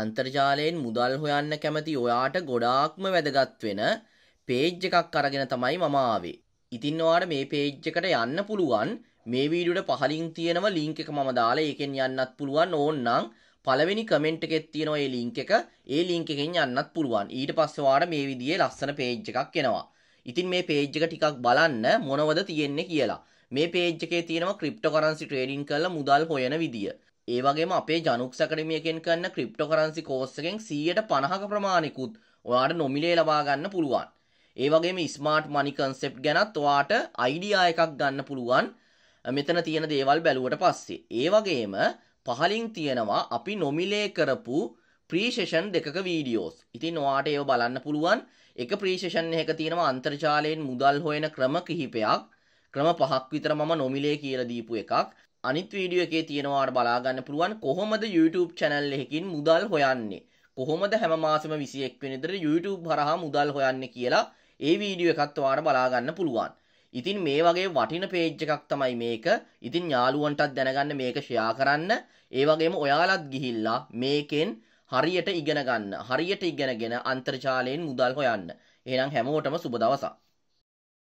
අන්තර්ජාලයෙන් මුදල් හොයන්න කැමති ඔයාට ගොඩාක්ම වැදගත් වෙන පේජ් එකක් අරගෙන තමයි මම ආවේ. ඉතින් ඔයාට මේ පේජ් එකට යන්න පුළුවන් මේ වීඩියෝට පහලින් තියෙනම ලින්ක් එක මම දාලා ඒකෙන් යන්නත් පුළුවන් ඕන්නම් පළවෙනි කමෙන්ට් එකෙත් තියෙනවා මේ ලින්ක් එක. ඒ ලින්ක් එකෙන් යන්නත් පුළුවන්. ඊට පස්සේ ඔයාට මේ විදිහේ ලස්සන පේජ් එකක් එනවා. ඉතින් මේ පේජ් එක ටිකක් බලන්න මොනවද තියෙන්නේ කියලා. මේ පේජ් එකේ තියෙනවා ක්‍රිප්ටෝකරන්සි ට්‍රේඩින් කරලා මුදල් හොයන විදිය. ඒවගේම අපේ ජනුක් සැකරමියකෙන් කන්න ක්‍රිප්ට කරන්සි කෝස්සකෙන් සියයට පණහක ප්‍රමාණයකුත් ඔයාට නොමිලේ ලබාගන්න පුළුවන්. ඒවගේම ස්මාර්ට් මනි කන්සෙප් ගැනත් ඔයාට අයිඩියා එකක් ගන්න පුළුවන් මෙතන තියෙන දේවල් බැලුවට පස්සේ. ඒවගේම පහලින් තියෙනවා අපි නොමිලේ කරපු ප්‍රීෂෂන් දෙක වීඩියෝස් ඉතින් ඔයාට ඒව බලන්න පුළුවන් එක ප්‍රීෂෂන් එක තියෙනවා අන්තර්ජාලයෙන් මුදල් හොයන ක්‍රම කිහිපයක් ක්‍රම පහක් විතර මම නොමිලේ කියල දීපු එකක් අනිත් වීඩියෝ එකේ තියෙනවාට බලාගන්න පුළුවන් කොහොමද YouTube channel එකකින් මුදල් හොයන්නේ කොහොමද හැම මාසෙම 21 වෙනිදට YouTube හරහා මුදල් හොයන්නේ කියලා ඒ වීඩියෝ එකත් ඔයාලා බලාගන්න පුළුවන්. ඉතින් මේ වගේ වටින පේජ් එකක් තමයි මේක. ඉතින් යාළුවන්ටත් දැනගන්න මේක ෂෙයා කරන්න. ඒ වගේම ඔයාලත් ගිහිල්ලා මේකෙන් හරියට ඉගෙන ගන්න. හරියට ඉගෙනගෙන අන්තර්ජාලයෙන් මුදල් හොයන්න. එහෙනම් හැමෝටම සුබ දවසක්.